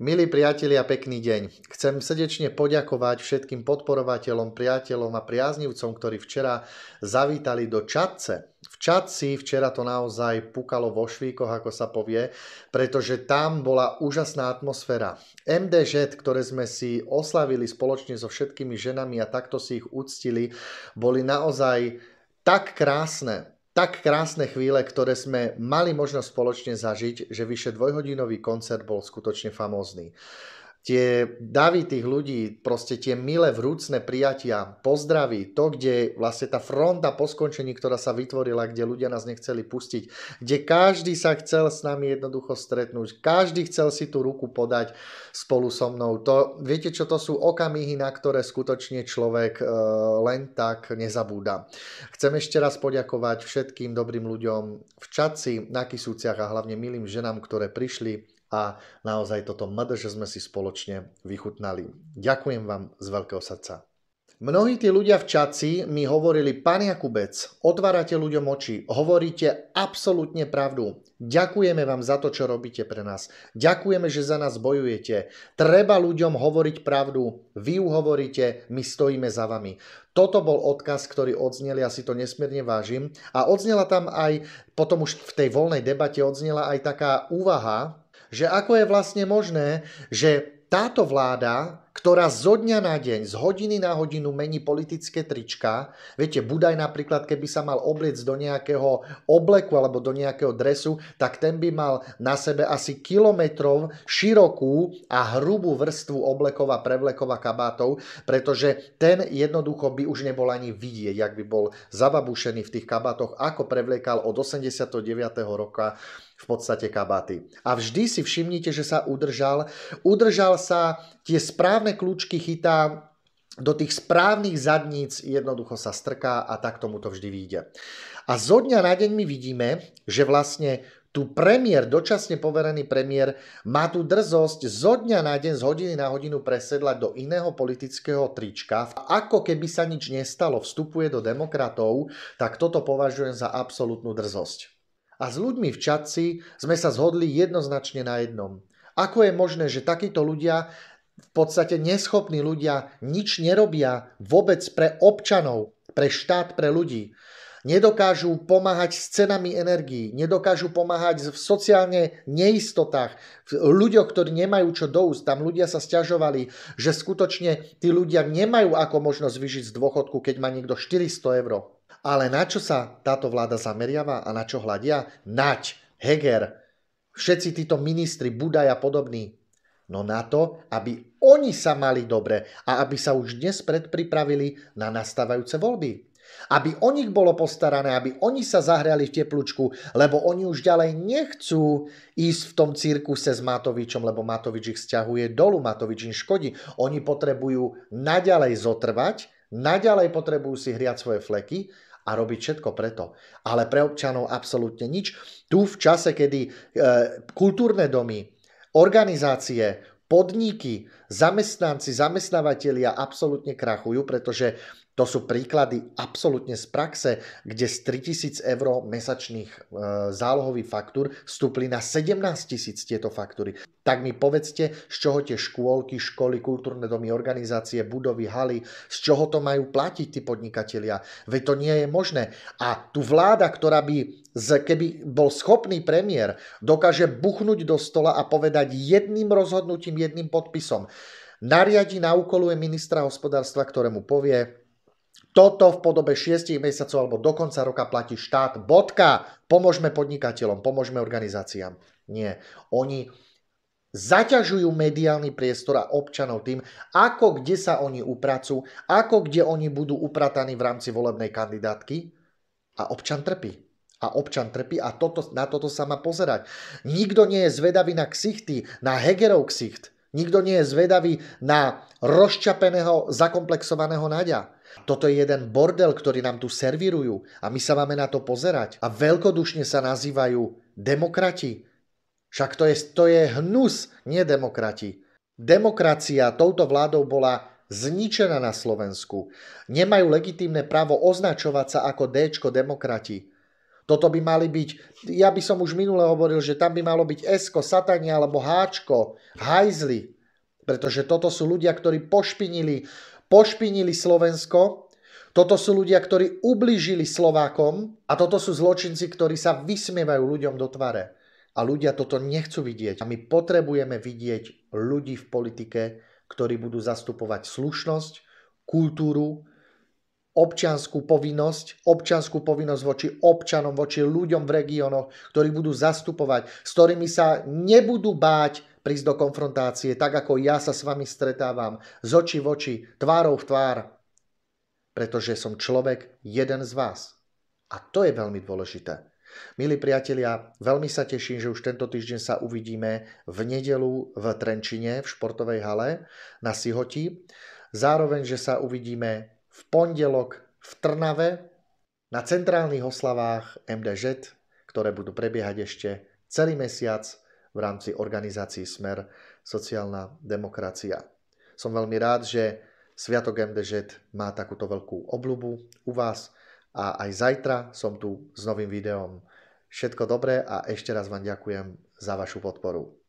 Milí priatelia, pekný deň. Chcem srdečne poďakovať všetkým podporovateľom, priateľom a priaznivcom, ktorí včera zavítali do Čadce. V Čadci včera to naozaj pukalo vo švíkoch, ako sa povie, pretože tam bola úžasná atmosféra. MDŽ, ktoré sme si oslavili spoločne so všetkými ženami a takto si ich uctili, boli naozaj tak krásne, tak krásne chvíle, ktoré sme mali možnosť spoločne zažiť, že vyše dvojhodinový koncert bol skutočne famózny tie davy tých ľudí, proste tie milé vrúcne prijatia, pozdravy, to, kde vlastne tá fronta po skončení, ktorá sa vytvorila, kde ľudia nás nechceli pustiť, kde každý sa chcel s nami jednoducho stretnúť, každý chcel si tú ruku podať spolu so mnou. To, viete čo, to sú okamihy, na ktoré skutočne človek e, len tak nezabúda. Chcem ešte raz poďakovať všetkým dobrým ľuďom v Čaci, na kysúciach a hlavne milým ženám, ktoré prišli a naozaj toto že sme si spoločne vychutnali. Ďakujem vám z veľkého srdca. Mnohí tí ľudia v čaci mi hovorili, pán Jakubec, otvárate ľuďom oči, hovoríte absolútne pravdu. Ďakujeme vám za to, čo robíte pre nás. Ďakujeme, že za nás bojujete. Treba ľuďom hovoriť pravdu. Vy ju hovoríte, my stojíme za vami. Toto bol odkaz, ktorý odznel, ja si to nesmierne vážim. A odznela tam aj, potom už v tej voľnej debate odznela aj taká úvaha, že ako je vlastne možné, že táto vláda, ktorá zo dňa na deň, z hodiny na hodinu mení politické trička, viete, Budaj napríklad, keby sa mal obliec do nejakého obleku alebo do nejakého dresu, tak ten by mal na sebe asi kilometrov širokú a hrubú vrstvu oblekov a prevlekov a kabátov, pretože ten jednoducho by už nebol ani vidieť, jak by bol zababušený v tých kabátoch, ako prevlekal od 89. roka v podstate kabaty. A vždy si všimnite, že sa udržal. Udržal sa, tie správne kľúčky chytá do tých správnych zadníc jednoducho sa strká a tak tomu to vždy vyjde. A zo dňa na deň my vidíme, že vlastne tu premiér, dočasne poverený premiér, má tú drzosť zo dňa na deň, z hodiny na hodinu presedlať do iného politického trička. Ako keby sa nič nestalo, vstupuje do demokratov, tak toto považujem za absolútnu drzosť a s ľuďmi v čatci sme sa zhodli jednoznačne na jednom. Ako je možné, že takíto ľudia, v podstate neschopní ľudia, nič nerobia vôbec pre občanov, pre štát, pre ľudí. Nedokážu pomáhať s cenami energií, nedokážu pomáhať v sociálne neistotách, v ľuďoch, ktorí nemajú čo do úst. Tam ľudia sa stiažovali, že skutočne tí ľudia nemajú ako možnosť vyžiť z dôchodku, keď má niekto 400 eur. Ale na čo sa táto vláda zameriava a na čo hľadia? Naď, Heger, všetci títo ministri, Budaj a podobní. No na to, aby oni sa mali dobre a aby sa už dnes predpripravili na nastávajúce voľby. Aby o nich bolo postarané, aby oni sa zahriali v teplúčku, lebo oni už ďalej nechcú ísť v tom cirkuse s Matovičom, lebo Matovič ich stiahuje dolu, Matovič im škodí. Oni potrebujú naďalej zotrvať, naďalej potrebujú si hriať svoje fleky, a robiť všetko preto. Ale pre občanov absolútne nič. Tu v čase, kedy e, kultúrne domy, organizácie, podniky, zamestnanci, zamestnávateľia absolútne krachujú, pretože to sú príklady absolútne z praxe, kde z 3000 eur mesačných e, zálohových faktúr vstúpli na 17 tisíc tieto faktúry. Tak mi povedzte, z čoho tie škôlky, školy, kultúrne domy, organizácie, budovy, haly, z čoho to majú platiť tí podnikatelia. Veď to nie je možné. A tu vláda, ktorá by keby bol schopný premiér, dokáže buchnúť do stola a povedať jedným rozhodnutím, jedným podpisom. Nariadi na úkoluje ministra hospodárstva, ktorému povie, toto v podobe 6 mesiacov alebo do konca roka platí štát. Bodka. Pomôžme podnikateľom, pomôžme organizáciám. Nie. Oni zaťažujú mediálny priestor a občanov tým, ako kde sa oni upracujú, ako kde oni budú uprataní v rámci volebnej kandidátky a občan trpí. A občan trpí a toto, na toto sa má pozerať. Nikto nie je zvedavý na ksichty, na Hegerov ksicht. Nikto nie je zvedavý na rozčapeného, zakomplexovaného Nadia. Toto je jeden bordel, ktorý nám tu servirujú a my sa máme na to pozerať. A veľkodušne sa nazývajú demokrati. Však to je, to je hnus, nie demokrati. Demokracia touto vládou bola zničená na Slovensku. Nemajú legitímne právo označovať sa ako D demokrati. Toto by mali byť, ja by som už minule hovoril, že tam by malo byť S, Satania alebo Háčko, Hajzli. Pretože toto sú ľudia, ktorí pošpinili pošpinili Slovensko, toto sú ľudia, ktorí ublížili Slovákom a toto sú zločinci, ktorí sa vysmievajú ľuďom do tvare. A ľudia toto nechcú vidieť. A my potrebujeme vidieť ľudí v politike, ktorí budú zastupovať slušnosť, kultúru, občianskú povinnosť, občianskú povinnosť voči občanom, voči ľuďom v regiónoch, ktorí budú zastupovať, s ktorými sa nebudú báť prísť do konfrontácie, tak ako ja sa s vami stretávam, z oči v oči, tvárou v tvár, pretože som človek jeden z vás. A to je veľmi dôležité. Milí priatelia, veľmi sa teším, že už tento týždeň sa uvidíme v nedelu v Trenčine v športovej hale na Sihoti. Zároveň, že sa uvidíme v pondelok v Trnave na centrálnych oslavách MDŽ, e ktoré budú prebiehať ešte celý mesiac v rámci organizácií Smer sociálna demokracia. Som veľmi rád, že Sviatok MDŽ má takúto veľkú obľubu u vás a aj zajtra som tu s novým videom. Všetko dobré a ešte raz vám ďakujem za vašu podporu.